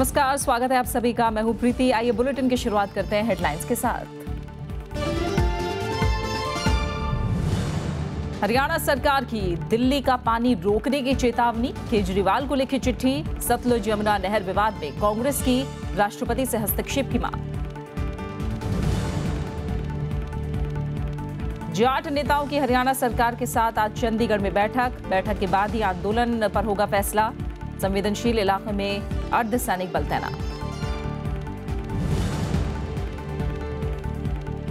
नमस्कार स्वागत है आप सभी का मैं हूं प्रीति आइए बुलेटिन की शुरुआत करते हैं हेडलाइंस के साथ हरियाणा सरकार की दिल्ली का पानी रोकने की चेतावनी केजरीवाल को लिखी चिट्ठी सतलुज यमुना नहर विवाद में कांग्रेस की राष्ट्रपति से हस्तक्षेप की मांग जाट नेताओं की हरियाणा सरकार के साथ आज चंडीगढ़ में बैठक बैठक के बाद ही आंदोलन पर होगा फैसला संवेदनशील इलाके में अर्धसैनिक बल तैनात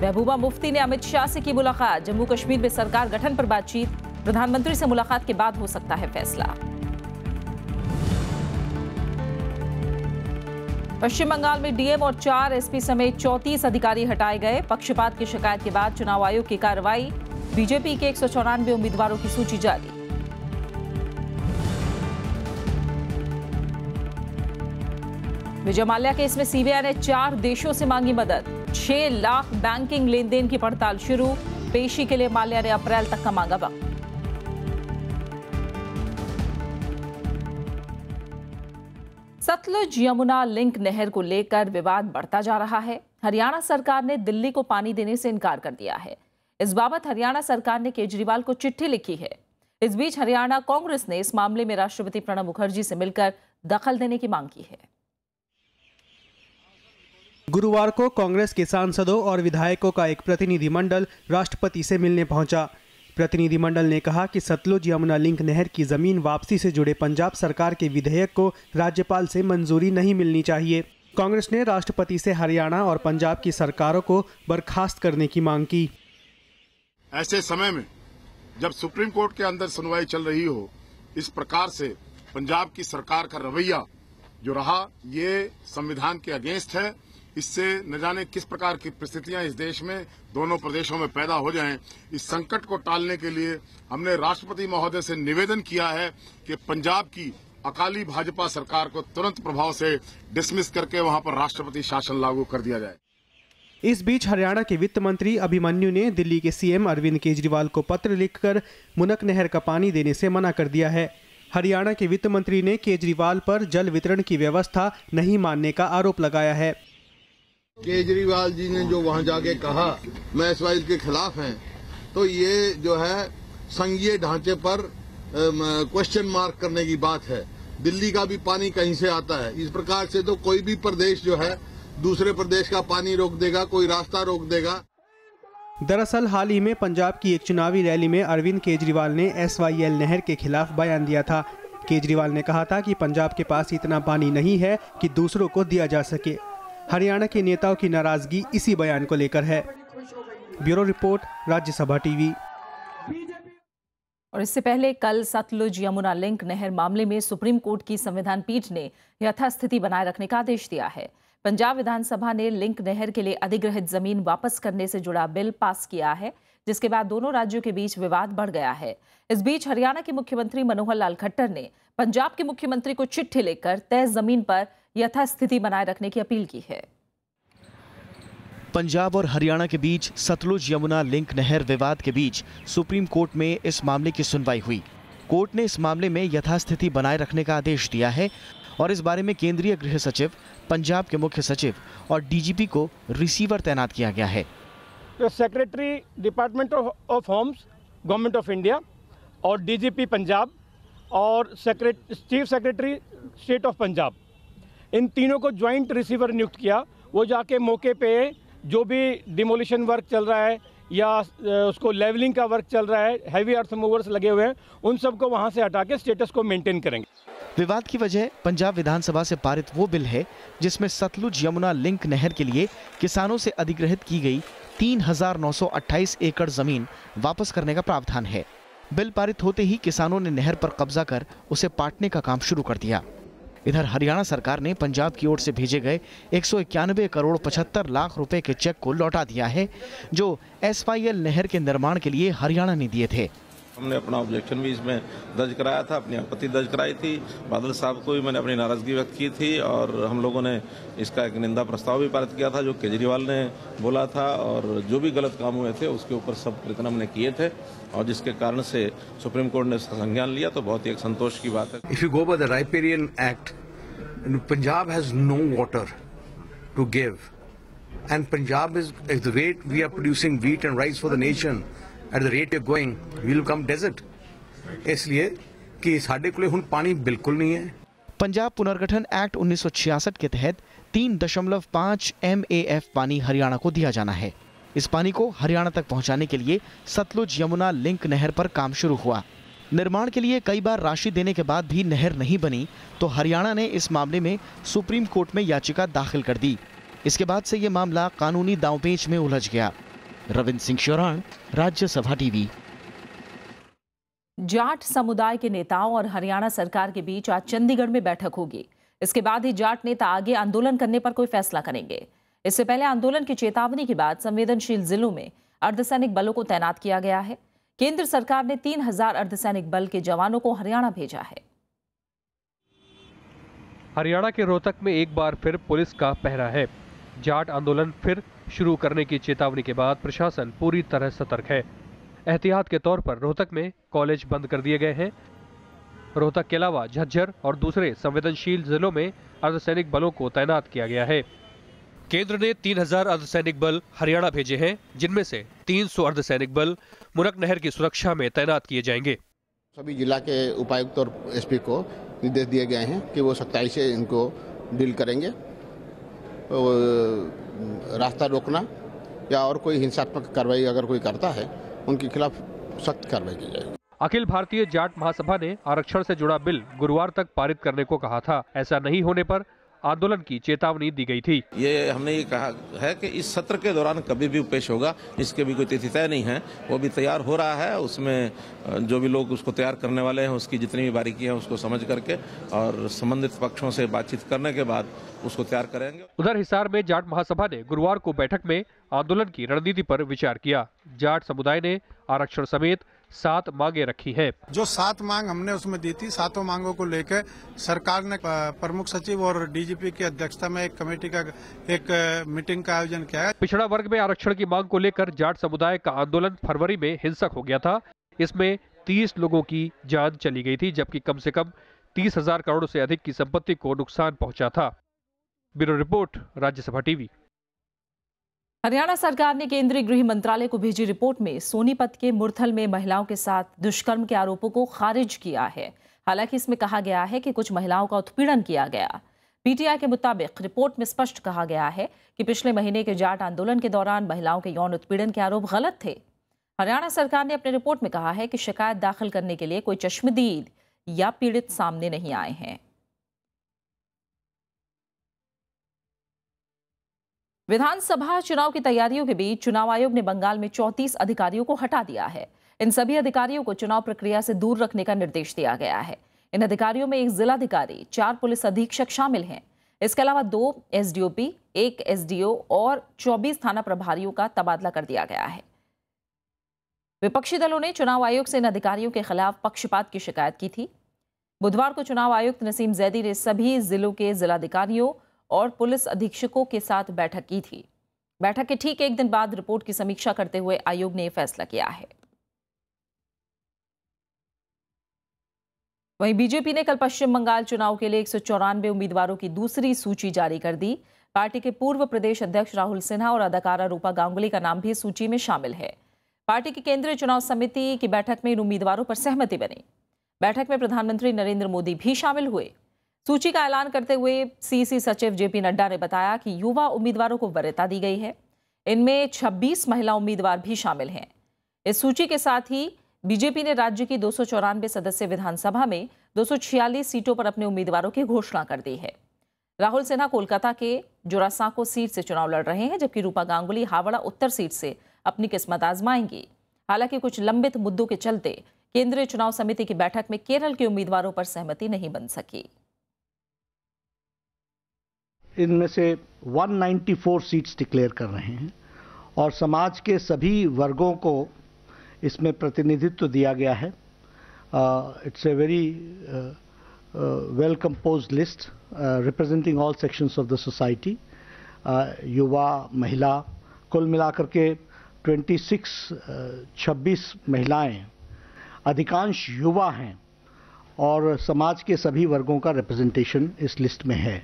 महबूबा मुफ्ती ने अमित शाह से की मुलाकात जम्मू कश्मीर में सरकार गठन पर बातचीत प्रधानमंत्री से मुलाकात के बाद हो सकता है फैसला पश्चिम बंगाल में डीएम और चार एसपी समेत चौतीस अधिकारी हटाए गए पक्षपात की शिकायत के बाद चुनाव आयोग की कार्रवाई बीजेपी के एक उम्मीदवारों की सूची जारी विजय माल्या केस में सीबीआई ने चार देशों से मांगी मदद छह लाख बैंकिंग लेन देन की पड़ताल शुरू पेशी के लिए माल्या ने अप्रैल तक का मांगा वक्त सतलुज यमुना लिंक नहर को लेकर विवाद बढ़ता जा रहा है हरियाणा सरकार ने दिल्ली को पानी देने से इनकार कर दिया है इस बाबत हरियाणा सरकार ने केजरीवाल को चिट्ठी लिखी है इस बीच हरियाणा कांग्रेस ने इस मामले में राष्ट्रपति प्रणब मुखर्जी से मिलकर दखल देने की मांग की है गुरुवार को कांग्रेस के सांसदों और विधायकों का एक प्रतिनिधिमंडल राष्ट्रपति से मिलने पहुंचा प्रतिनिधिमंडल ने कहा कि सतलुज यमुना लिंक नहर की जमीन वापसी से जुड़े पंजाब सरकार के विधेयक को राज्यपाल से मंजूरी नहीं मिलनी चाहिए कांग्रेस ने राष्ट्रपति से हरियाणा और पंजाब की सरकारों को बर्खास्त करने की मांग की ऐसे समय में जब सुप्रीम कोर्ट के अंदर सुनवाई चल रही हो इस प्रकार से पंजाब की सरकार का रवैया जो रहा ये संविधान के अगेंस्ट है इससे न जाने किस प्रकार की परिस्थितियां इस देश में दोनों प्रदेशों में पैदा हो जाएं इस संकट को टालने के लिए हमने राष्ट्रपति महोदय से निवेदन किया है कि पंजाब की अकाली भाजपा सरकार को तुरंत प्रभाव से डिसमिस करके वहां पर राष्ट्रपति शासन लागू कर दिया जाए इस बीच हरियाणा के वित्त मंत्री अभिमन्यु ने दिल्ली के सीएम अरविंद केजरीवाल को पत्र लिखकर मुनक नहर का पानी देने से मना कर दिया है हरियाणा के वित्त मंत्री ने केजरीवाल पर जल वितरण की व्यवस्था नहीं मानने का आरोप लगाया है केजरीवाल जी ने जो वहां जाके कहा मैं इस के खिलाफ हैं तो ये जो है संघीय ढांचे पर क्वेश्चन मार्क करने की बात है दिल्ली का भी पानी कहीं से आता है इस प्रकार से तो कोई भी प्रदेश जो है दूसरे प्रदेश का पानी रोक देगा कोई रास्ता रोक देगा दरअसल हाल ही में पंजाब की एक चुनावी रैली में अरविंद केजरीवाल ने एस नहर के खिलाफ बयान दिया था केजरीवाल ने कहा था कि पंजाब के पास इतना पानी नहीं है कि दूसरों को दिया जा सके हरियाणा के नेताओं की नाराजगी इसी बयान को लेकर है ब्यूरो रिपोर्ट राज्यसभा टीवी और इससे पहले कल सतलुज यमुना लिंक नहर मामले में सुप्रीम कोर्ट की संविधान पीठ ने यथास्थिति बनाए रखने का आदेश दिया है पंजाब विधानसभा ने लिंक नहर के लिए अधिग्रहित जमीन वापस करने से जुड़ा बिल पास किया है जिसके बाद दोनों राज्यों के बीच विवाद बढ़ गया है इस बीच हरियाणा के मुख्यमंत्री मनोहर लाल खट्टर ने पंजाब के मुख्यमंत्री को चिट्ठी लेकर तय जमीन पर यथास्थिति बनाए रखने की अपील की है पंजाब और हरियाणा के बीच सतलुज यमुना लिंक नहर विवाद के बीच सुप्रीम कोर्ट में इस मामले की सुनवाई हुई कोर्ट ने इस मामले में यथास्थिति बनाए रखने का आदेश दिया है और इस बारे में केंद्रीय गृह सचिव पंजाब के मुख्य सचिव और डीजीपी को रिसीवर तैनात किया गया है तो secretary department of homes government of India और डीजीपी पंजाब और secret chief secretary state of Punjab इन तीनों को ज्वाइंट रिसीवर नियुक्त किया वो जाके मौके पे जो भी डिमोलिशन वर्क चल रहा है या उसको लेवलिंग का वर्क चल रहा है हैवी अर्थ मूवर्स लगे हुए हैं उन सबको वहाँ से हटा के स्टेटस को मेंटेन करेंगे विवाद की वजह पंजाब विधानसभा से पारित वो बिल है जिसमें सतलुज यमुना लिंक नहर के लिए किसानों से अधिग्रहित की गई 3,928 एकड़ जमीन वापस करने का प्रावधान है बिल पारित होते ही किसानों ने नहर पर कब्जा कर उसे पाटने का काम शुरू कर दिया इधर हरियाणा सरकार ने पंजाब की ओर से भेजे गए एक करोड़ पचहत्तर लाख रुपए के चेक को लौटा दिया है जो एस नहर के निर्माण के लिए हरियाणा ने दिए थे हमने अपना ऑब्जेक्शन भी इसमें दर्ज कराया था अपनी आपत्ति दर्ज कराई थी बादल साहब को भी मैंने अपनी नाराज़गी व्यक्त की थी और हम लोगों ने इसका एक निंदा प्रस्ताव भी पारित किया था जो केजरीवाल ने बोला था और जो भी गलत काम हुए थे उसके ऊपर सब प्रयत्न हमने किए थे और जिसके कारण से सुप्रीम कोर्ट ने संज्ञान लिया तो बहुत ही एक संतोष की बात है if you go by the riparian act Punjab has no water to give and Punjab is at the rate we are producing wheat and rice for the at the rate you going will come desert इसलिए कि साढ़े को हूँ पानी बिल्कुल नहीं है पंजाब पुनर्गठन एक्ट 1966 के तहत तीन दशमलव पाँच एम पानी हरियाणा को दिया जाना है इस पानी को हरियाणा तक पहुंचाने के लिए सतलुज यमुना लिंक नहर पर काम शुरू हुआ निर्माण के लिए कई बार राशि देने के बाद भी नहर नहीं बनी तो हरियाणा ने इस मामले में सुप्रीम कोर्ट में याचिका दाखिल कर दी इसके बाद से ये मामला कानूनी दावपेच में उलझ गया रविंद्र सिंह शोराण राज्यसभा टीवी जाट समुदाय के नेताओं और हरियाणा सरकार के बीच आज चंडीगढ़ में बैठक होगी इसके बाद ही जाट नेता आगे आंदोलन करने पर कोई फैसला करेंगे इससे पहले आंदोलन की चेतावनी के बाद संवेदनशील जिलों में अर्धसैनिक बलों को तैनात किया गया है केंद्र सरकार ने तीन हजार अर्धसैनिक बल के जवानों को हरियाणा भेजा है हरियाणा के रोहतक में एक बार फिर पुलिस का पहरा है जाट आंदोलन फिर शुरू करने की चेतावनी के बाद प्रशासन पूरी तरह सतर्क है एहतियात के तौर पर रोहतक में कॉलेज बंद कर दिए गए हैं रोहतक के अलावा झज्जर और दूसरे संवेदनशील जिलों में अर्धसैनिक बलों को तैनात किया गया है केंद्र ने 3000 अर्धसैनिक बल हरियाणा भेजे हैं जिनमें से 300 अर्धसैनिक बल मुरक नहर की सुरक्षा में तैनात किए जाएंगे सभी जिला के उपायुक्त और एसपी को निर्देश दिए गए हैं कि वो सत्ताईस से इनको डील करेंगे रास्ता रोकना या और कोई हिंसात्मक कार्रवाई अगर कोई करता है उनके खिलाफ सख्त कार्रवाई की जाएगी अखिल भारतीय जाट महासभा ने आरक्षण से जुड़ा बिल गुरुवार तक पारित करने को कहा था ऐसा नहीं होने पर आंदोलन की चेतावनी दी गई थी ये हमने ये कहा है कि इस सत्र के दौरान कभी भी पेश होगा इसके भी कोई तिथि तय नहीं है वो भी तैयार हो रहा है उसमें जो भी लोग उसको तैयार करने वाले हैं उसकी जितनी भी बारीकियां हैं उसको समझ करके और संबंधित पक्षों से बातचीत करने के बाद उसको तैयार करेंगे उधर हिसार में जाट महासभा ने गुरुवार को बैठक में आंदोलन की रणनीति पर विचार किया जाट समुदाय ने आरक्षण समेत सात मांगे रखी है जो सात मांग हमने उसमें दी थी सातों मांगों को लेकर सरकार ने प्रमुख सचिव और डीजीपी की अध्यक्षता में एक कमेटी का एक मीटिंग का आयोजन किया है पिछड़ा वर्ग में आरक्षण की मांग को लेकर जाट समुदाय का आंदोलन फरवरी में हिंसक हो गया था इसमें तीस लोगों की जान चली गई थी जबकि कम से कम तीस हजार करोड़ से अधिक की संपत्ति को नुकसान पहुंचा था bureau report Rajya Sabha TV Haryana सरकार ने केंद्रीय गृह मंत्रालय को भेजी रिपोर्ट में सोनीपत के मुरथल में महिलाओं के साथ दुष्कर्म के आरोपों को खारिज किया है हालांकि इसमें कहा गया है कि कुछ महिलाओं का उत्पीड़न किया गया पीटीआई के मुताबिक रिपोर्ट में स्पष्ट कहा गया है कि पिछले महीने के जाट आंदोलन के दौरान महिलाओं के यौन उत्पीड़न के आरोप गलत थे हरियाणा सरकार ने अपने रिपोर्ट में कहा है कि शिकायत दाखिल करने के लिए कोई चश्मदीद या पीड़ित सामने नहीं आए हैं विधानसभा चुनाव की तैयारियों के बीच चुनाव आयोग ने बंगाल में चौतीस अधिकारियों को हटा दिया है इन सभी अधिकारियों को चुनाव प्रक्रिया से दूर रखने का निर्देश दिया गया है इन अधिकारियों में एक जिलाधिकारी चार पुलिस अधीक्षक शामिल हैं इसके अलावा दो एसडीओपी, एक एसडीओ और 24 थाना प्रभारियों का तबादला कर दिया गया है विपक्षी दलों ने चुनाव आयोग से इन अधिकारियों के खिलाफ पक्षपात की शिकायत की थी बुधवार को चुनाव आयुक्त नसीम जैदी ने सभी जिलों के जिलाधिकारियों और पुलिस अधीक्षकों के साथ बैठक की थी बैठक के ठीक एक दिन बाद रिपोर्ट की समीक्षा करते हुए आयोग ने फैसला किया है वहीं बीजेपी ने कल पश्चिम बंगाल चुनाव के लिए एक उम्मीदवारों की दूसरी सूची जारी कर दी पार्टी के पूर्व प्रदेश अध्यक्ष राहुल सिन्हा और अदाकारा रूपा गांगुली का नाम भी सूची में शामिल है पार्टी की केंद्रीय चुनाव समिति की बैठक में इन उम्मीदवारों पर सहमति बनी बैठक में प्रधानमंत्री नरेंद्र मोदी भी शामिल हुए सूची का ऐलान करते हुए सीसी सचिव जेपी नड्डा ने बताया कि युवा उम्मीदवारों को वरीयता दी गई है इनमें 26 महिला उम्मीदवार भी शामिल हैं इस सूची के साथ ही बीजेपी ने राज्य की दो सदस्य विधानसभा में दो सीटों पर अपने उम्मीदवारों की घोषणा कर दी है राहुल सिन्हा कोलकाता के जोरासांको सीट से चुनाव लड़ रहे हैं जबकि रूपा गांगुली हावड़ा उत्तर सीट से अपनी किस्मत आजमाएंगी हालांकि कुछ लंबित मुद्दों के चलते केंद्रीय चुनाव समिति की बैठक में केरल के उम्मीदवारों पर सहमति नहीं बन सकी इनमें से 194 सीट्स डिक्लेयर कर रहे हैं और समाज के सभी वर्गों को इसमें प्रतिनिधित्व दिया गया है it's a very well compose list representing all sections of the society युवा महिला कुल मिलाकर के 26 26 महिलाएं अधिकांश युवा हैं और समाज के सभी वर्गों का रिप्रेजेंटेशन इस लिस्ट में है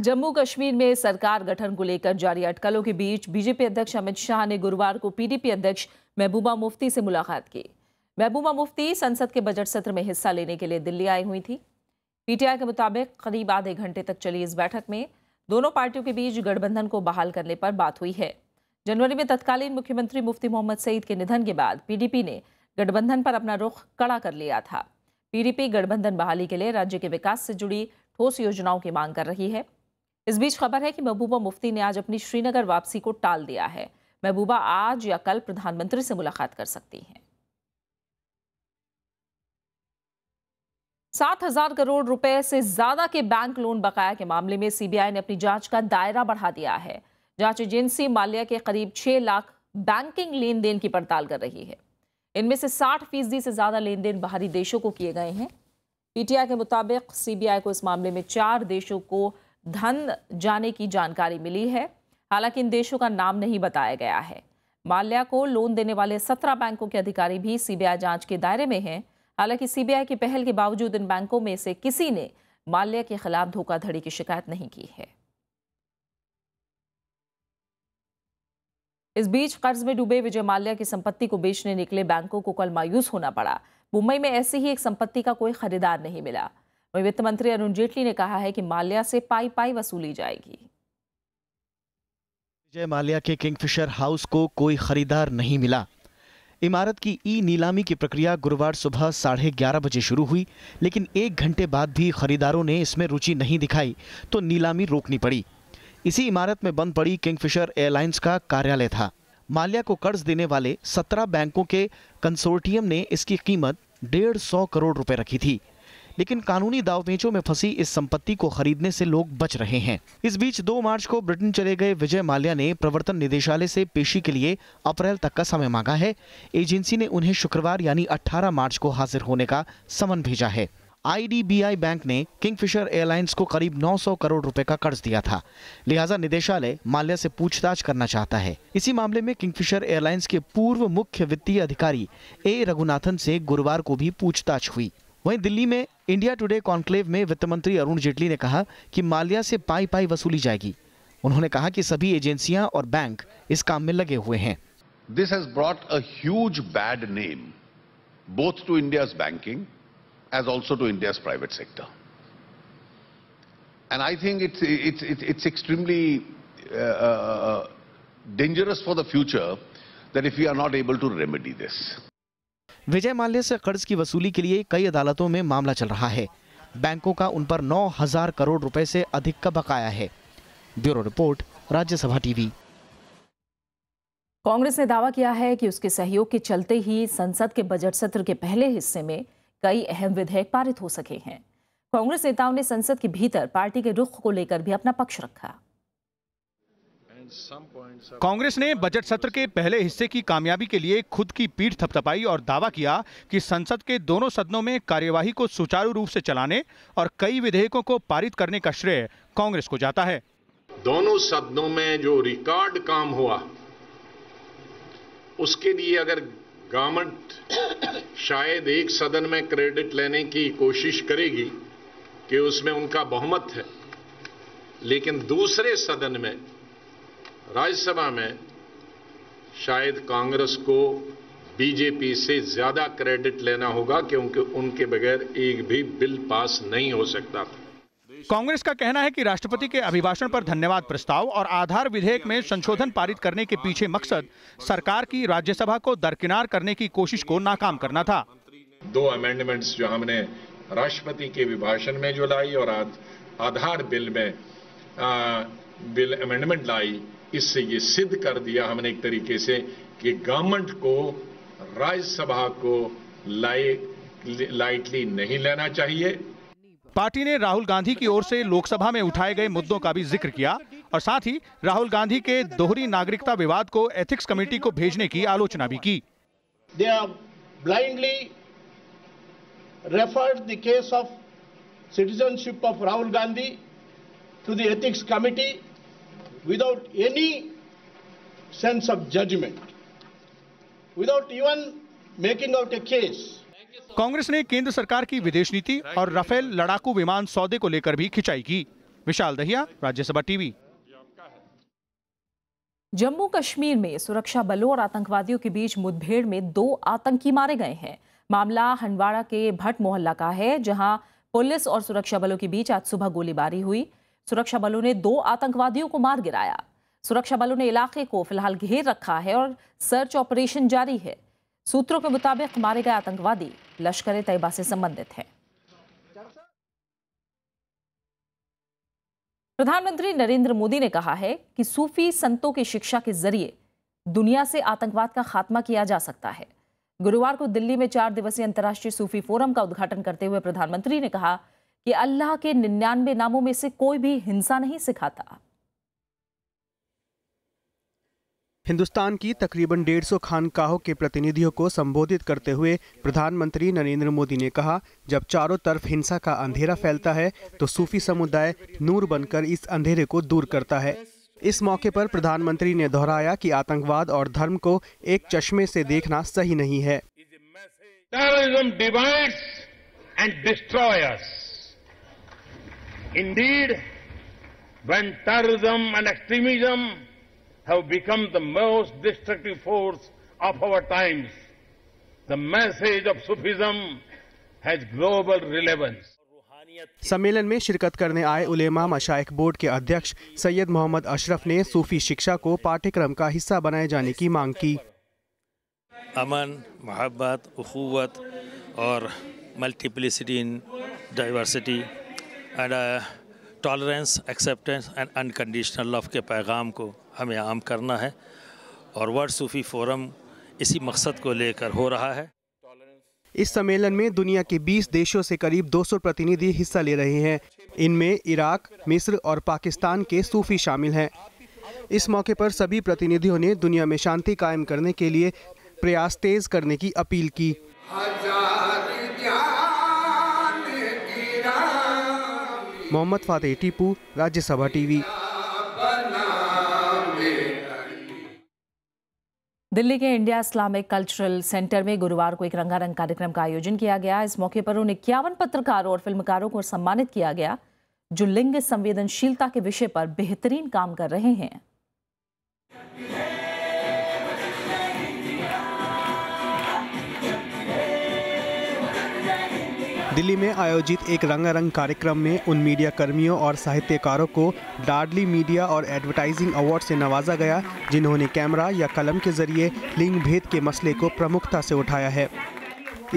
जम्मू कश्मीर में सरकार गठन को लेकर जारी अटकलों के बीच बीजेपी अध्यक्ष अमित शाह ने गुरुवार को पीडीपी अध्यक्ष महबूबा मुफ्ती से मुलाकात की महबूबा मुफ्ती संसद के बजट सत्र में हिस्सा लेने के लिए दिल्ली आई हुई थी पीटीआई के मुताबिक करीब आधे घंटे तक चली इस बैठक में दोनों पार्टियों के बीच गठबंधन को बहाल करने पर बात हुई है जनवरी में तत्कालीन मुख्यमंत्री मुफ्ती मोहम्मद सईद के निधन के बाद पीडीपी ने गठबंधन पर अपना रुख कड़ा कर लिया था पीडीपी गठबंधन बहाली के लिए राज्य के विकास से जुड़ी ठोस योजनाओं की मांग कर रही है इस बीच खबर है कि महबूबा मुफ्ती ने आज अपनी श्रीनगर वापसी को टाल दिया है महबूबा आज या कल प्रधानमंत्री से मुलाकात कर सकती हैं सात हजार करोड़ रुपए से ज्यादा के बैंक लोन बकाया के मामले में सीबीआई ने अपनी जांच का दायरा बढ़ा दिया है जांच एजेंसी माल्या के करीब छह लाख बैंकिंग लेन देन की पड़ताल कर रही है इनमें से साठ फीसदी से ज्यादा लेन देन बाहरी देशों को किए गए हैं पीटीआई के मुताबिक सीबीआई को इस मामले में चार देशों को धन जाने की जानकारी मिली है हालांकि इन देशों का नाम नहीं बताया गया है माल्या को लोन देने वाले सत्रह बैंकों के अधिकारी भी सीबीआई जांच के दायरे में हैं हालांकि सीबीआई की पहल के बावजूद इन बैंकों में से किसी ने माल्या के खिलाफ धोखाधड़ी की शिकायत नहीं की है इस बीच कर्ज में डूबे विजय माल्या की संपत्ति को बेचने निकले बैंकों को कल मायूस होना पड़ा मुंबई में ऐसी ही एक संपत्ति का कोई खरीदार नहीं मिला वहीं वित्त मंत्री अरुण जेटली ने कहा है कि माल्या से पाई पाई वसूली जाएगी जय माल्या के किंगफिशर हाउस को कोई खरीदार नहीं मिला इमारत की ई नीलामी की प्रक्रिया गुरुवार सुबह साढ़े ग्यारह बजे शुरू हुई लेकिन एक घंटे बाद भी खरीदारों ने इसमें रुचि नहीं दिखाई तो नीलामी रोकनी पड़ी इसी इमारत में बंद पड़ी किंगफिशर एयरलाइंस का कार्यालय था माल्या को कर्ज देने वाले सत्रह बैंकों के कंसोर्टियम ने इसकी कीमत डेढ़ सौ करोड़ रुपए रखी थी लेकिन कानूनी दावपेचों में फंसी इस संपत्ति को खरीदने से लोग बच रहे हैं इस बीच दो मार्च को ब्रिटेन चले गए विजय माल्या ने प्रवर्तन निदेशालय से पेशी के लिए अप्रैल तक का समय मांगा है एजेंसी ने उन्हें शुक्रवार यानी 18 मार्च को हाजिर होने का समन भेजा है आईडीबीआई बैंक ने किंगफिशर एयरलाइंस को करीब 900 करोड़ रुपए का कर्ज दिया था लिहाजा निदेशालय माल्या से पूछताछ करना चाहता है इसी मामले में किंगफिशर एयरलाइंस के पूर्व मुख्य वित्तीय अधिकारी ए रघुनाथन से गुरुवार को भी पूछताछ हुई वहीं दिल्ली में इंडिया टुडे कॉन्क्लेव में वित्त मंत्री अरुण जेटली ने कहा कि माल्या से पाई पाई वसूली जाएगी उन्होंने कहा कि सभी एजेंसियां और बैंक इस काम में लगे हुए हैं this has brought us bad name both to India banking as also to India private sector and I think it's it's it's extremely dangerous for the future that if you are not able to remedy this Vijay Mallya से कर्ज की वसूली के लिए कई अदालतों में मामला चल रहा है बैंकों का उन पर नौ हजार करोड़ रुपए से अधिक का बकाया है bureau report Rajya Sabha TV Congress ने दावा किया है कि उसके सहयोग के चलते ही संसद के बजट सत्र के पहले हिस्से में कई अहम विधेयक पारित हो सके हैं कांग्रेस नेताओं ने संसद के भीतर पार्टी के रुख को लेकर भी अपना पक्ष रखा कांग्रेस ने बजट सत्र के पहले हिस्से की कामयाबी के लिए खुद की पीठ थपथपाई और दावा किया कि संसद के दोनों सदनों में कार्यवाही को सुचारू रूप से चलाने और कई विधेयकों को पारित करने का श्रेय कांग्रेस को जाता है दोनों सदनों में जो रिकॉर्ड काम हुआ उसके लिए अगर गवर्नमेंट शायद एक सदन में क्रेडिट लेने की कोशिश करेगी कि उसमें उनका बहुमत है लेकिन दूसरे सदन में राज्यसभा में शायद कांग्रेस को बीजेपी से ज़्यादा क्रेडिट लेना होगा क्योंकि उनके बगैर एक भी बिल पास नहीं हो सकता था कांग्रेस का कहना है कि राष्ट्रपति के अभिभाषण पर धन्यवाद प्रस्ताव और आधार विधेयक में संशोधन पारित करने के पीछे मकसद सरकार की राज्यसभा को दरकिनार करने की कोशिश को नाकाम करना था दो अमेंडमेंट जो हमने राष्ट्रपति के अभिभाषण में जो लाई और आधार बिल में आ, बिल अमेंडमेंट लाई इससे ये सिद्ध कर दिया हमने एक तरीके से कि गवर्नमेंट को राज्यसभा को लाए लाइटली नहीं लेना चाहिए पार्टी ने राहुल गांधी की ओर से लोकसभा में उठाए गए मुद्दों का भी जिक्र किया और साथ ही राहुल गांधी के दोहरी नागरिकता विवाद को एथिक्स कमेटी को भेजने की आलोचना भी की they are blindly referred the case of citizenship of Rahul Gandhi to the ethics committee without any sense of judgment, without even making out a case. Congress ने केंद्र सरकार की विदेश नीति और राफेल लड़ाकू विमान सौदे को लेकर भी खिंचाई की विशाल दहिया राज्यसभा टीवी जम्मू कश्मीर में सुरक्षा बलों और आतंकवादियों के बीच मुठभेड़ में दो आतंकी मारे गए हैं मामला हंडवाड़ा के भट्ट मोहल्ला का है जहां पुलिस और सुरक्षा बलों के बीच आज सुबह गोलीबारी हुई सुरक्षा बलों ने दो आतंकवादियों को मार गिराया सुरक्षा बलों ने इलाके को फिलहाल घेर रखा है और सर्च ऑपरेशन जारी है सूत्रों के मुताबिक मारे गए आतंकवादी लश्कर तैयबा से संबंधित हैं प्रधानमंत्री नरेंद्र मोदी ने कहा है कि सूफी संतों की शिक्षा के जरिए दुनिया से आतंकवाद का खात्मा किया जा सकता है गुरुवार को दिल्ली में चार दिवसीय अंतर्राष्ट्रीय सूफी फोरम का उद्घाटन करते हुए प्रधानमंत्री ने कहा कि अल्लाह के निन्यानवे नामों में से कोई भी हिंसा नहीं सिखाता हिंदुस्तान की तकरीबन 150 खानकाहों के प्रतिनिधियों को संबोधित करते हुए प्रधानमंत्री नरेंद्र मोदी ने कहा जब चारों तरफ हिंसा का अंधेरा फैलता है तो सूफी समुदाय नूर बनकर इस अंधेरे को दूर करता है इस मौके पर प्रधानमंत्री ने दोहराया कि आतंकवाद और धर्म को एक चश्मे से देखना सही नहीं है terrorism divides and destroyers Indeed, when terrorism and extremism have become the most destructive force of our times, the message of Sufism has global relevance. सम्मेलन में शिरकत करने आए उलेमा मशाइक बोर्ड के अध्यक्ष सैयद मोहम्मद अशरफ ने सूफी शिक्षा को पाठ्यक्रम का हिस्सा बनाए जाने की मांग की अमन मोहब्बत अखूवत और multiplicity in diversity and tolerance acceptance and unconditional love के पैगाम को हमें आम करना है और वर्ल्ड सूफ़ी फोरम इसी मकसद को लेकर हो रहा है इस सम्मेलन में दुनिया के 20 देशों से करीब 200 प्रतिनिधि हिस्सा ले रहे हैं इनमें इराक मिस्र और पाकिस्तान के सूफी शामिल हैं इस मौके पर सभी प्रतिनिधियों ने दुनिया में शांति कायम करने के लिए प्रयास तेज करने की अपील की मोहम्मद फातेह टीपू राज्यसभा टीवी दिल्ली के इंडिया इस्लामिक कल्चरल सेंटर में गुरुवार को एक रंगारंग कार्यक्रम का आयोजन किया गया इस मौके पर उन इक्यावन पत्रकारों और फिल्मकारों को सम्मानित किया गया जो लिंग संवेदनशीलता के विषय पर बेहतरीन काम कर रहे हैं दिल्ली में आयोजित एक रंगारंग कार्यक्रम में उन मीडिया कर्मियों और साहित्यकारों को डार्डली मीडिया और एडवर्टाइजिंग अवार्ड से नवाजा गया जिन्होंने कैमरा या कलम के जरिए लिंग भेद के मसले को प्रमुखता से उठाया है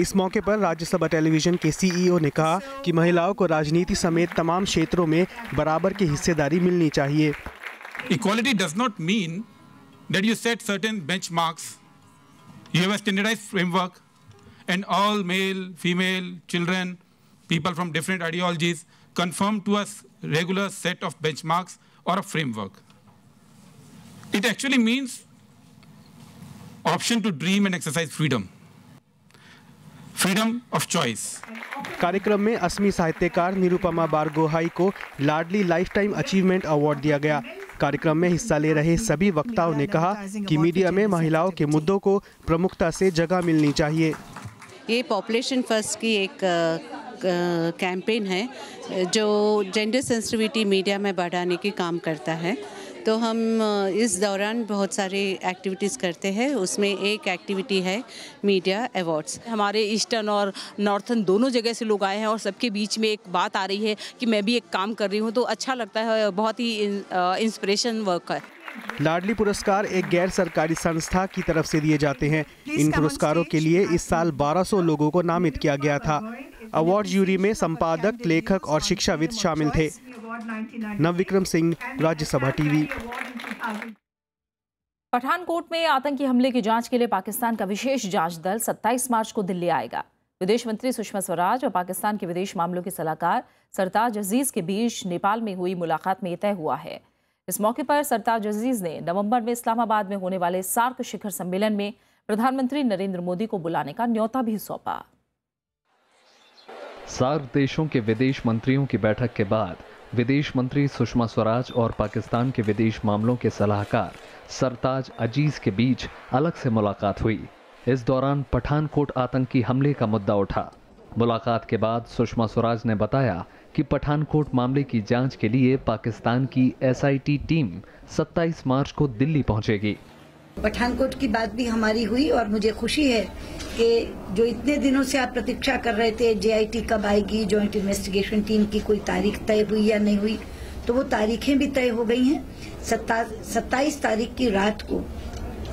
इस मौके पर राज्यसभा टेलीविजन के सीईओ e ने कहा कि महिलाओं को राजनीति समेत तमाम क्षेत्रों में बराबर की हिस्सेदारी मिलनी चाहिए equality does not mean that you set certain benchmarks you have standardised framework and all male, female, children, people from different ideologies confirm to us regular set of benchmarks or a framework. It actually means option to dream and exercise freedom. Freedom of choice कार्यक्रम में असमी साहित्यकार निरुपमा बारगोहाई को Laadli lifetime achievement award दिया गया कार्यक्रम में हिस्सा ले रहे सभी वक्ताओं ने कहा कि मीडिया में महिलाओं के मुद्दों को प्रमुखता से जगह मिलनी चाहिए ये पॉपुलेशन फर्स्ट की एक कैंपेन है जो जेंडर सेंसिटिविटी मीडिया में बढ़ाने के काम करता है तो हम इस दौरान बहुत सारे एक्टिविटीज़ करते हैं उसमें एक एक्टिविटी है मीडिया अवार्ड्स हमारे ईस्टर्न और नॉर्थन दोनों जगह से लोग आए हैं और सबके बीच में एक बात आ रही है कि मैं भी एक काम कर रही हूँ तो अच्छा लगता है बहुत ही इंस्परेशन वर्क है लाडली पुरस्कार एक गैर सरकारी संस्था की तरफ से दिए जाते हैं इन पुरस्कारों के लिए इस साल 1200 लोगों को नामित किया गया था अवार्ड जूरी में संपादक लेखक और शिक्षाविद शामिल थे नवविक्रम सिंह राज्यसभा टीवी पठानकोट में आतंकी हमले की जांच के लिए पाकिस्तान का विशेष जांच दल 27 मार्च को दिल्ली आएगा विदेश मंत्री सुषमा स्वराज और पाकिस्तान के विदेश मामलों के सलाहकार सरताज अजीज के बीच नेपाल में हुई मुलाकात में तय हुआ है इस मौके पर सरताज अजीज ने नवंबर में इस्लामाबाद में होने वाले सार्क शिखर सम्मेलन में प्रधानमंत्री नरेंद्र मोदी को बुलाने का न्योता भी सौंपा सार्क देशों के विदेश मंत्रियों की बैठक के बाद विदेश मंत्री सुषमा स्वराज और पाकिस्तान के विदेश मामलों के सलाहकार सरताज अजीज के बीच अलग से मुलाकात हुई इस दौरान पठानकोट आतंकी हमले का मुद्दा उठा मुलाकात के बाद सुषमा स्वराज ने बताया कि पठानकोट मामले की जांच के लिए पाकिस्तान की एसआईटी टीम 27 मार्च को दिल्ली पहुंचेगी पठानकोट की बात भी हमारी हुई और मुझे खुशी है कि जो इतने दिनों से आप प्रतीक्षा कर रहे थे जेआईटी कब आएगी जॉइंट इन्वेस्टिगेशन टीम की कोई तारीख तय हुई या नहीं हुई तो वो तारीखें भी तय हो गई हैं सत्ताईस तारीख की रात को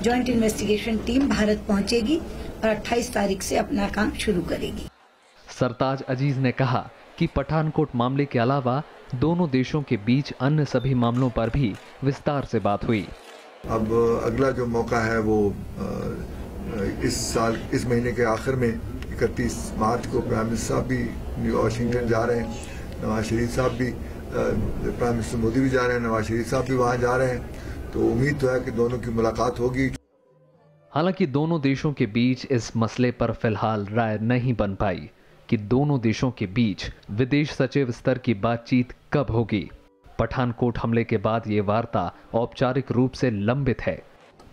जॉइंट इन्वेस्टिगेशन टीम भारत पहुंचेगी और 28 तारीख से अपना काम शुरू करेगी सरताज अजीज ने कहा कि पठानकोट मामले के अलावा दोनों देशों के बीच अन्य सभी मामलों पर भी विस्तार से बात हुई अब अगला जो मौका है वो इस साल इस महीने के आखिर में इकतीस मार्च को प्राइम मिनिस्टर साहब भी वाशिंगटन जा रहे हैं नवाज शरीफ साहब भी प्राइम मिनिस्टर मोदी भी जा रहे हैं नवाज शरीफ साहब भी वहाँ जा रहे हैं तो उम्मीद तो है कि दोनों की मुलाकात होगी हालांकि दोनों देशों के बीच इस मसले पर फिलहाल राय नहीं बन पाई कि दोनों देशों के बीच विदेश सचिव स्तर की बातचीत कब होगी पठानकोट हमले के बाद ये वार्ता औपचारिक रूप से लंबित है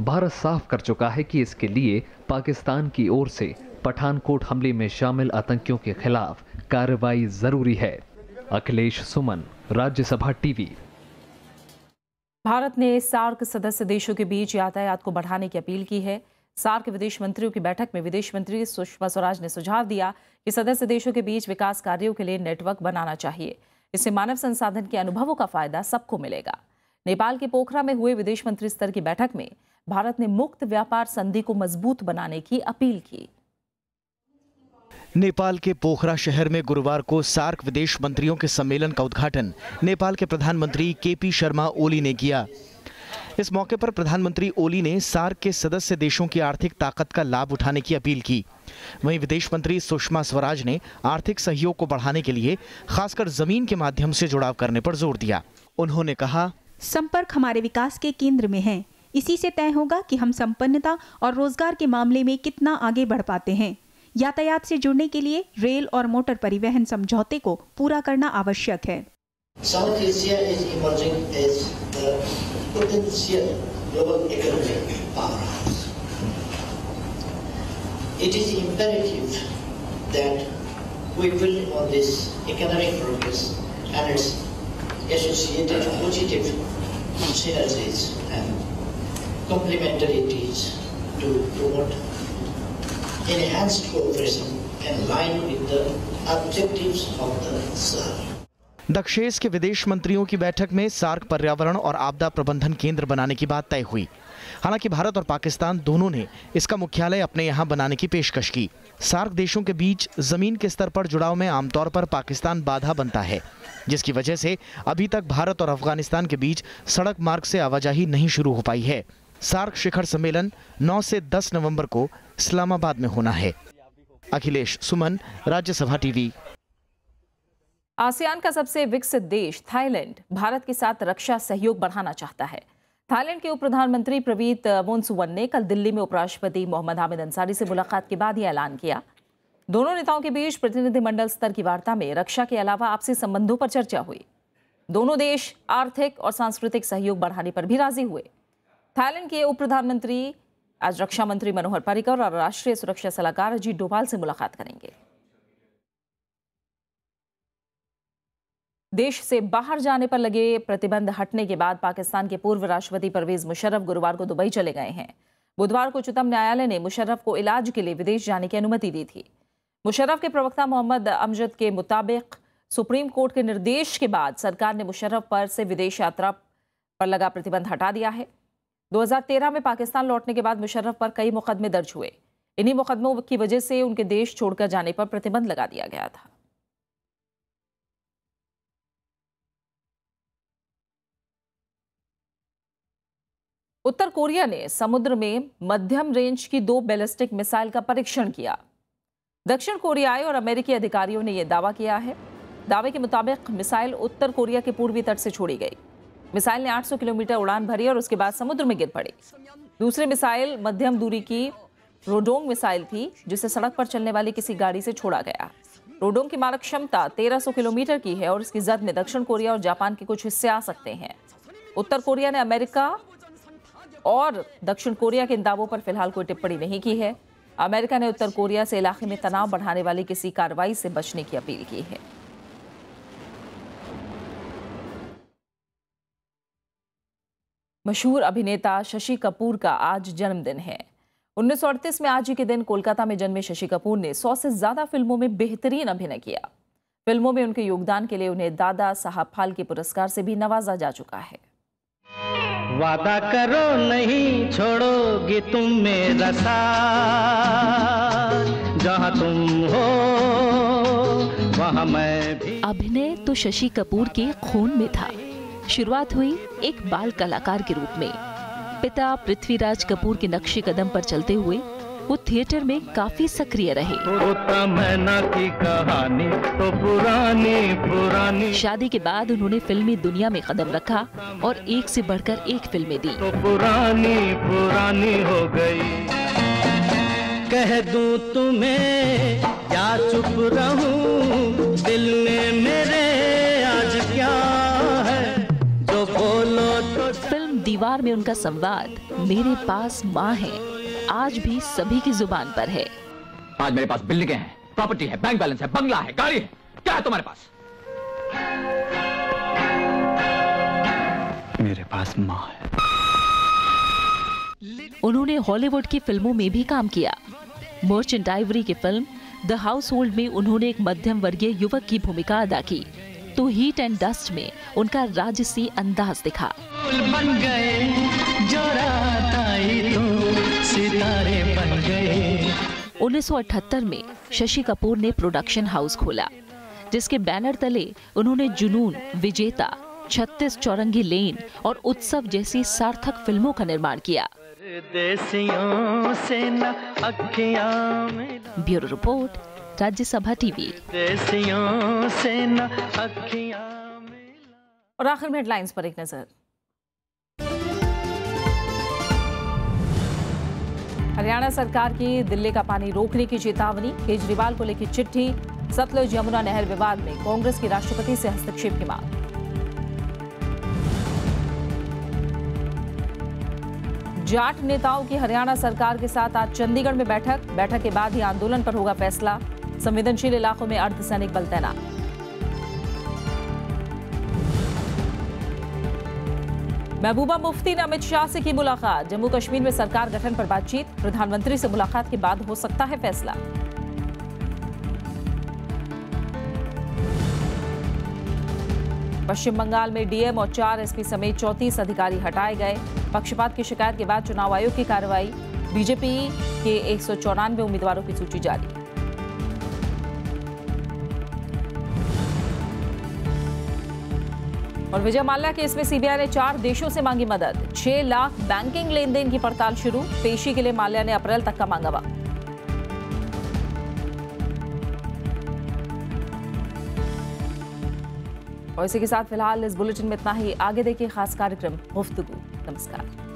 भारत साफ कर चुका है कि इसके लिए पाकिस्तान की ओर से पठानकोट हमले में शामिल आतंकियों के खिलाफ कार्रवाई जरूरी है अखिलेश सुमन राज्यसभा टीवी भारत ने सार्क सदस्य देशों के बीच यातायात को बढ़ाने की अपील की है सार्क विदेश मंत्रियों की बैठक में विदेश मंत्री सुषमा स्वराज ने सुझाव दिया कि सदस्य देशों के बीच विकास कार्यों के लिए नेटवर्क बनाना चाहिए इससे मानव संसाधन के अनुभवों का फायदा सबको मिलेगा नेपाल के पोखरा में हुए विदेश मंत्री स्तर की बैठक में भारत ने मुक्त व्यापार संधि को मजबूत बनाने की अपील की नेपाल के पोखरा शहर में गुरुवार को सार्क विदेश मंत्रियों के सम्मेलन का उद्घाटन नेपाल के प्रधानमंत्री केपी शर्मा ओली ने किया इस मौके पर प्रधानमंत्री ओली ने सार्क के सदस्य देशों की आर्थिक ताकत का लाभ उठाने की अपील की वहीं विदेश मंत्री सुषमा स्वराज ने आर्थिक सहयोग को बढ़ाने के लिए खासकर जमीन के माध्यम से जुड़ाव करने पर जोर दिया उन्होंने कहा संपर्क हमारे विकास के केंद्र में है इसी से तय होगा कि हम संपन्नता और रोजगार के मामले में कितना आगे बढ़ पाते हैं यातायात से जुड़ने के लिए रेल और मोटर परिवहन समझौते को पूरा करना आवश्यक है Southeast Asia is emerging as the potential global economic powerhouse. It is imperative that we build on this economic progress and its associated positive synergies and complementarities to promote enhanced cooperation in line with the objectives of the SAR. दक्षेस के विदेश मंत्रियों की बैठक में SAARC पर्यावरण और आपदा प्रबंधन केंद्र बनाने की बात तय हुई हालांकि भारत और पाकिस्तान दोनों ने इसका मुख्यालय अपने यहां बनाने की पेशकश की सार्क देशों के बीच जमीन के स्तर पर जुड़ाव में आमतौर पर पाकिस्तान बाधा बनता है जिसकी वजह से अभी तक भारत और अफगानिस्तान के बीच सड़क मार्ग से आवाजाही नहीं शुरू हो पाई है सार्क शिखर सम्मेलन नौ से दस नवम्बर को इस्लामाबाद में होना है अखिलेश सुमन राज्यसभा टीवी आसियान का सबसे विकसित देश थाईलैंड भारत के साथ रक्षा सहयोग बढ़ाना चाहता है थाईलैंड के उप प्रधानमंत्री प्रवीत मोनसुवन ने कल दिल्ली में उपराष्ट्रपति मोहम्मद हामिद अंसारी से मुलाकात के बाद यह ऐलान किया दोनों नेताओं के बीच प्रतिनिधिमंडल स्तर की वार्ता में रक्षा के अलावा आपसी संबंधों पर चर्चा हुई दोनों देश आर्थिक और सांस्कृतिक सहयोग बढ़ाने पर भी राजी हुए थाईलैंड के उप प्रधानमंत्री आज रक्षा मंत्री मनोहर पर्रिकर और राष्ट्रीय सुरक्षा सलाहकार अजीत डोभाल से मुलाकात करेंगे देश से बाहर जाने पर लगे प्रतिबंध हटने के बाद पाकिस्तान के पूर्व राष्ट्रपति परवेज मुशर्रफ गुरुवार को दुबई चले गए हैं बुधवार को उच्चतम न्यायालय ने मुशर्रफ को इलाज के लिए विदेश जाने की अनुमति दी थी मुशर्रफ के प्रवक्ता मोहम्मद अमजद के मुताबिक सुप्रीम कोर्ट के निर्देश के बाद सरकार ने मुशर्रफ पर से विदेश यात्रा पर लगा प्रतिबंध हटा दिया है 2013 में पाकिस्तान लौटने के बाद मुशर्रफ पर कई मुकदमे दर्ज हुए इन्हीं मुकदमों की वजह से उनके देश छोड़कर जाने पर प्रतिबंध लगा दिया गया था उत्तर कोरिया ने समुद्र में मध्यम रेंज की दो बैलिस्टिक मिसाइल का परीक्षण किया दक्षिण कोरियाई और अमेरिकी अधिकारियों ने यह दावा किया है दावे के मुताबिक मिसाइल उत्तर कोरिया के पूर्वी तट से छोड़ी गई मिसाइल ने 800 किलोमीटर उड़ान भरी और उसके बाद समुद्र में गिर पड़ी दूसरी मिसाइल मध्यम दूरी की रोडोंग मिसाइल थी जिसे सड़क पर चलने वाली किसी गाड़ी से छोड़ा गया रोडोंग की मारक क्षमता 1300 किलोमीटर की है और इसकी जद में दक्षिण कोरिया और जापान के कुछ हिस्से आ सकते हैं उत्तर कोरिया ने अमेरिका और दक्षिण कोरिया के इन दावों पर फिलहाल कोई टिप्पणी नहीं की है अमेरिका ने उत्तर कोरिया से इलाके में तनाव बढ़ाने वाली किसी कार्रवाई से बचने की अपील की है मशहूर अभिनेता शशि कपूर का आज जन्मदिन है उन्नीस में आज ही के दिन कोलकाता में जन्मे शशि कपूर ने सौ से ज्यादा फिल्मों में बेहतरीन अभिनय किया फिल्मों में उनके योगदान के लिए उन्हें दादा साहब फाल के पुरस्कार से भी नवाजा जा चुका है वादा करो नहीं छोड़ोगे तुम मेरा साथ जहां तुम हो वहाँ मैं भी अभिनय तो शशि कपूर के खून में था शुरुआत हुई एक बाल कलाकार के रूप में पिता पृथ्वीराज कपूर के नक्शे कदम पर चलते हुए वो थिएटर में काफी सक्रिय रहे की कहानी तो पुरानी पुरानी शादी के बाद उन्होंने फिल्मी दुनिया में कदम रखा और एक से बढ़कर एक फिल्में दी तो पुरानी पुरानी हो गई कह दूं तुम्हें या चुप रहूं दिल में मेरे आज क्या है जो बोलो तो फिल्म दीवार में उनका संवाद मेरे पास माँ है आज भी सभी की जुबान पर है आज मेरे पास बिल्डिंगे हैं प्रॉपर्टी है बैंक बैलेंस है बंगला है गाड़ी है क्या है तुम्हारे पास मेरे पास माँ है उन्होंने हॉलीवुड की फिल्मों में भी काम किया मर्चेंट आइवरी की फिल्म द हाउस होल्ड में उन्होंने एक मध्यम वर्गीय युवक की भूमिका अदा की तो हीट एंड डस्ट में उनका राजसी अंदाज दिखा बन गए जो रात आई तो सितारे बन गए 1978 में शशि कपूर ने प्रोडक्शन हाउस खोला जिसके बैनर तले उन्होंने जुनून विजेता छत्तीस चौरंगी लेन और उत्सव जैसी सार्थक फिल्मों का निर्माण किया ब्यूरो रिपोर्ट राज्यसभा टीवी और आखिर में हेडलाइंस पर एक नजर हरियाणा सरकार की दिल्ली का पानी रोकने की चेतावनी केजरीवाल को लिखी चिट्ठी सतलुज यमुना नहर विवाद में कांग्रेस की राष्ट्रपति से हस्तक्षेप की मांग जाट नेताओं की हरियाणा सरकार के साथ आज चंडीगढ़ में बैठक बैठक के बाद ही आंदोलन पर होगा फैसला संवेदनशील इलाकों में अर्धसैनिक बल तैनात महबूबा मुफ्ती ने अमित शाह से की मुलाकात जम्मू कश्मीर में सरकार गठन पर बातचीत प्रधानमंत्री से मुलाकात के बाद हो सकता है फैसला पश्चिम बंगाल में डीएम और चार एसपी समेत चौंतीस अधिकारी हटाए गए पक्षपात की शिकायत के बाद चुनाव आयोग की कार्रवाई बीजेपी के एक उम्मीदवारों की सूची जारी और विजय माल्या केस में सीबीआई ने चार देशों से मांगी मदद छह लाख बैंकिंग लेन देन की पड़ताल शुरू पेशी के लिए माल्या ने अप्रैल तक का मांगा वक्त और इसी के साथ फिलहाल इस बुलेटिन में इतना ही आगे देखिए खास कार्यक्रम गुफ्तगु नमस्कार